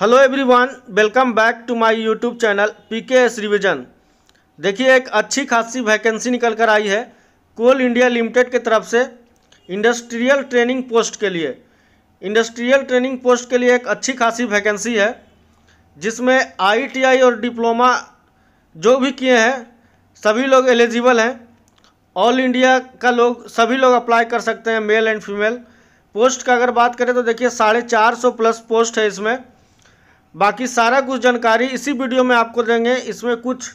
hello everyone welcome back to my YouTube channel PKS revision देखिए एक अच्छी खासी वैकेंसी निकल कर आई है कोल इंडिया लिमिटेड के तरफ से इंडस्ट्रियल ट्रेनिंग पोस्ट के लिए इंडस्ट्रियल ट्रेनिंग पोस्ट के लिए एक अच्छी खासी वैकेंसी है जिसमें आईटीआई और डिप्लोमा जो भी किए हैं सभी लोग एलिजिबल हैं ऑल इंडिया का लोग सभी लोग अप्लाई कर सकते हैं मेल एंड फीमेल पोस्ट का अगर बात करें तो देखिए साढ़े चार सौ प्लस पोस्ट है इसमें बाकी सारा कुछ जानकारी इसी वीडियो में आपको देंगे इसमें कुछ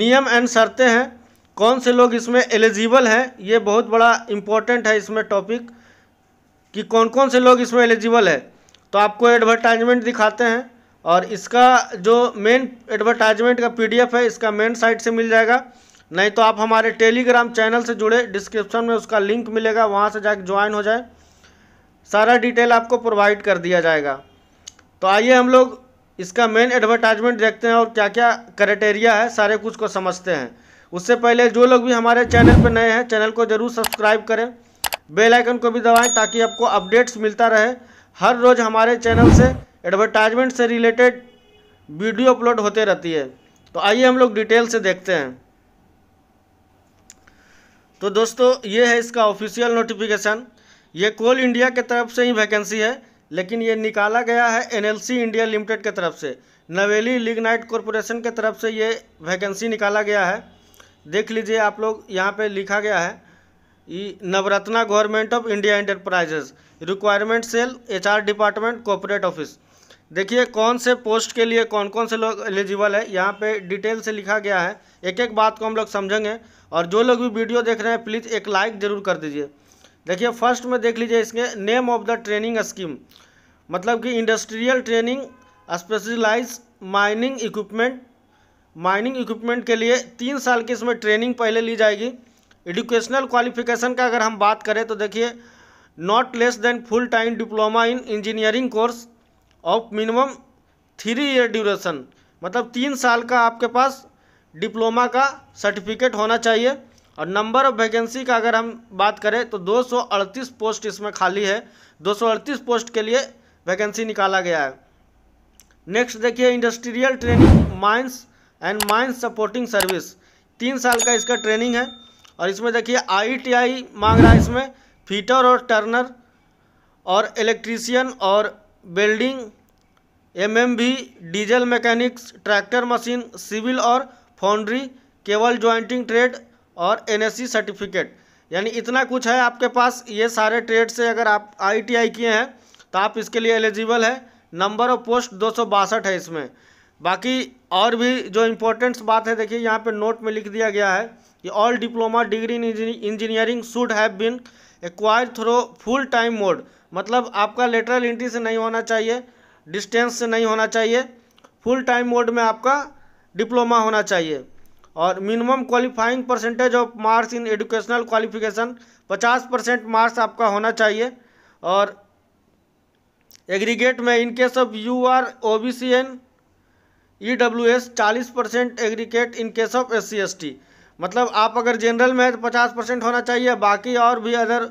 नियम एंड शर्तें हैं कौन से लोग इसमें एलिजिबल हैं ये बहुत बड़ा इम्पोर्टेंट है इसमें टॉपिक कि कौन कौन से लोग इसमें एलिजिबल है तो आपको एडवर्टाइजमेंट दिखाते हैं और इसका जो मेन एडवर्टाइजमेंट का पीडीएफ है इसका मेन साइट से मिल जाएगा नहीं तो आप हमारे टेलीग्राम चैनल से जुड़े डिस्क्रिप्शन में उसका लिंक मिलेगा वहाँ से जाके ज्वाइन हो जाए सारा डिटेल आपको प्रोवाइड कर दिया जाएगा तो आइए हम लोग इसका मेन एडवर्टाइजमेंट देखते हैं और क्या क्या क्राइटेरिया है सारे कुछ को समझते हैं उससे पहले जो लोग भी हमारे चैनल पर नए हैं चैनल को ज़रूर सब्सक्राइब करें बेल आइकन को भी दबाएं ताकि आपको अपडेट्स मिलता रहे हर रोज़ हमारे चैनल से एडवर्टाइजमेंट से रिलेटेड वीडियो अपलोड होते रहती है तो आइए हम लोग डिटेल से देखते हैं तो दोस्तों ये है इसका ऑफिशियल नोटिफिकेशन ये कोल इंडिया के तरफ से ही वैकेंसी है लेकिन ये निकाला गया है एनएलसी इंडिया लिमिटेड के तरफ से नवेली लिगनाइट कॉरपोरेशन के तरफ से ये वैकेंसी निकाला गया है देख लीजिए आप लोग यहाँ पे लिखा गया है Navratna government of India enterprises requirement cell HR department corporate office देखिए कौन से पोस्ट के लिए कौन कौन से लोग एलिजिबल है यहाँ पे डिटेल से लिखा गया है एक एक बात को हम लोग समझेंगे और जो लोग भी वीडियो देख रहे हैं प्लीज़ एक लाइक ज़रूर कर दीजिए देखिए फर्स्ट में देख लीजिए इसके name of the training scheme मतलब कि industrial training specialise mining equipment mining equipment के लिए तीन साल की इसमें ट्रेनिंग पहले ली जाएगी एडुकेशनल क्वालिफिकेशन का अगर हम बात करें तो देखिए not less than full time diploma in engineering course of minimum three year duration मतलब तीन साल का आपके पास डिप्लोमा का सर्टिफिकेट होना चाहिए और नंबर ऑफ वैकेंसी का अगर हम बात करें तो 238 पोस्ट इसमें खाली है 238 पोस्ट के लिए वैकेंसी निकाला गया है नेक्स्ट देखिए industrial training mines and mines supporting service तीन साल का इसका ट्रेनिंग है और इसमें देखिए आईटीआई मांग रहा है इसमें फीटर और टर्नर और इलेक्ट्रीसियन और building MMB diesel mechanics tractor machine civil और फाउंड्री केबल ज्वाइंटिंग ट्रेड और एनएससी सर्टिफिकेट यानी इतना कुछ है आपके पास ये सारे ट्रेड से अगर आप आईटीआई किए हैं तो आप इसके लिए एलिजिबल है नंबर ऑफ पोस्ट दो है इसमें बाकी और भी जो इम्पोर्टेंट्स बात है देखिए यहाँ पे नोट में लिख दिया गया है कि all diploma degree in engineering should have been acquire through full time mode मतलब आपका लेटरल एंट्री से नहीं होना चाहिए डिस्टेंस से नहीं होना चाहिए फुल टाइम मोड में आपका डिप्लोमा होना चाहिए और minimum qualifying percentage of marks in educational qualification पचास परसेंट मार्क्स आपका होना चाहिए और एग्रीगेट में in case of U R O B C N E W S चालीस percent aggregate in case of S C S T मतलब आप अगर जनरल में है तो पचास परसेंट होना चाहिए बाकी और भी अदर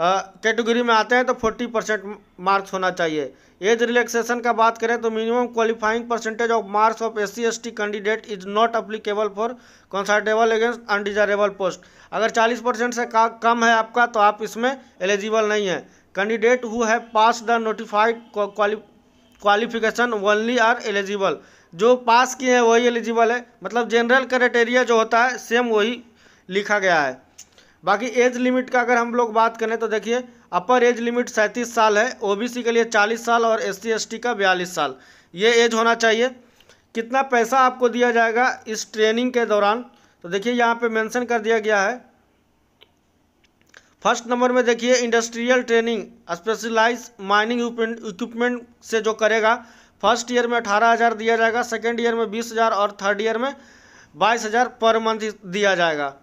कैटेगरी में आते हैं तो 40 परसेंट मार्क्स होना चाहिए एज रिलैक्सेशन का बात करें तो minimum qualifying percentage of marks of S C candidate is not applicable for considerable against undesirable post अगर 40 परसेंट से कम है आपका तो आप इसमें एलिजिबल नहीं है candidate who have pass the notified qualification only are eligible जो पास किए हैं वही एलिजिबल है मतलब जनरल क्राइटेरिया जो होता है सेम वही लिखा गया है बाकी एज लिमिट का अगर हम लोग बात करें तो देखिए अपर एज लिमिट सैंतीस साल है ओबीसी के लिए चालीस साल और एस सी का बयालीस साल ये एज होना चाहिए कितना पैसा आपको दिया जाएगा इस ट्रेनिंग के दौरान तो देखिए यहाँ पे मेंशन कर दिया गया है फर्स्ट नंबर में देखिए industrial training specialise mining equipment से जो करेगा फर्स्ट ईयर में अठारह हज़ार दिया जाएगा सेकेंड ईयर में बीस हज़ार और थर्ड ईयर में बाईस हज़ार पर मंथ दिया जाएगा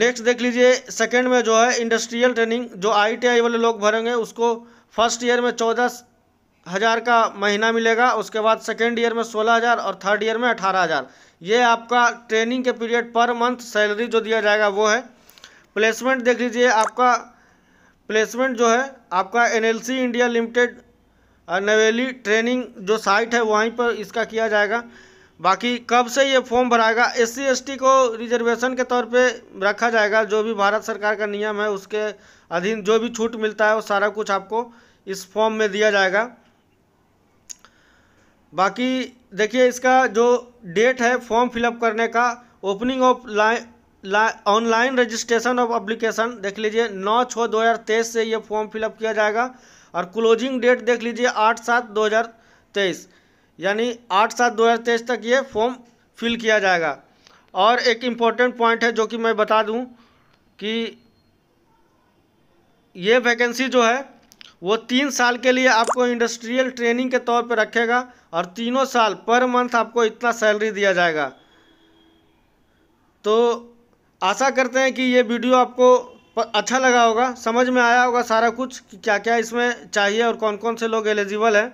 नेक्स्ट देख लीजिए सेकंड में जो है इंडस्ट्रियल ट्रेनिंग जो आईटीआई वाले लोग भरेंगे उसको फर्स्ट ईयर में चौदह हज़ार का महीना मिलेगा उसके बाद सेकेंड ईयर में सोलह हज़ार और थर्ड ईयर में अठारह हज़ार ये आपका ट्रेनिंग के पीरियड पर मंथ सैलरी जो दिया जाएगा वो है प्लेसमेंट देख लीजिए आपका प्लेसमेंट जो है आपका C India limited Neyveli training जो साइट है वहीं पर इसका किया जाएगा बाकी कब से ये फॉर्म भराएगा एस सी को रिजर्वेशन के तौर पे रखा जाएगा जो भी भारत सरकार का नियम है उसके अधीन जो भी छूट मिलता है वो सारा कुछ आपको इस फॉर्म में दिया जाएगा बाकी देखिए इसका जो डेट है फॉर्म फिलअप करने का opening of line online registration of application देख लीजिए नौ छः दो हज़ार तेईस से ये फॉर्म फिलअप किया जाएगा और क्लोजिंग डेट देख लीजिए आठ सात दो हज़ार तेईस यानी आठ सात दो हज़ार तेईस तक ये फॉर्म फिल किया जाएगा और एक इम्पॉर्टेंट पॉइंट है जो कि मैं बता दूं कि ये वैकेंसी जो है वो तीन साल के लिए आपको इंडस्ट्रियल ट्रेनिंग के तौर पर रखेगा और तीनों साल पर मंथ आपको इतना सैलरी दिया जाएगा तो आशा करते हैं कि ये वीडियो आपको अच्छा लगा होगा समझ में आया होगा सारा कुछ कि क्या क्या इसमें चाहिए और कौन कौन से लोग एलिजिबल हैं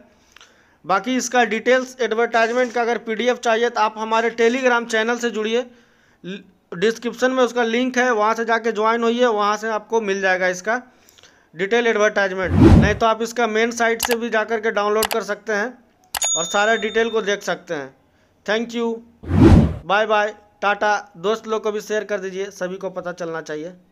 बाकी इसका डिटेल्स एडवर्टाइजमेंट का अगर पीडीएफ चाहिए तो आप हमारे टेलीग्राम चैनल से जुड़िए डिस्क्रिप्शन में उसका लिंक है वहाँ से जाके ज्वाइन होइए वहाँ से आपको मिल जाएगा इसका डिटेल एडवर्टाइजमेंट नहीं तो आप इसका मेन साइट से भी जा के डाउनलोड कर सकते हैं और सारे डिटेल को देख सकते हैं thank you bye bye tata दोस्त लोग को भी शेयर कर दीजिए सभी को पता चलना चाहिए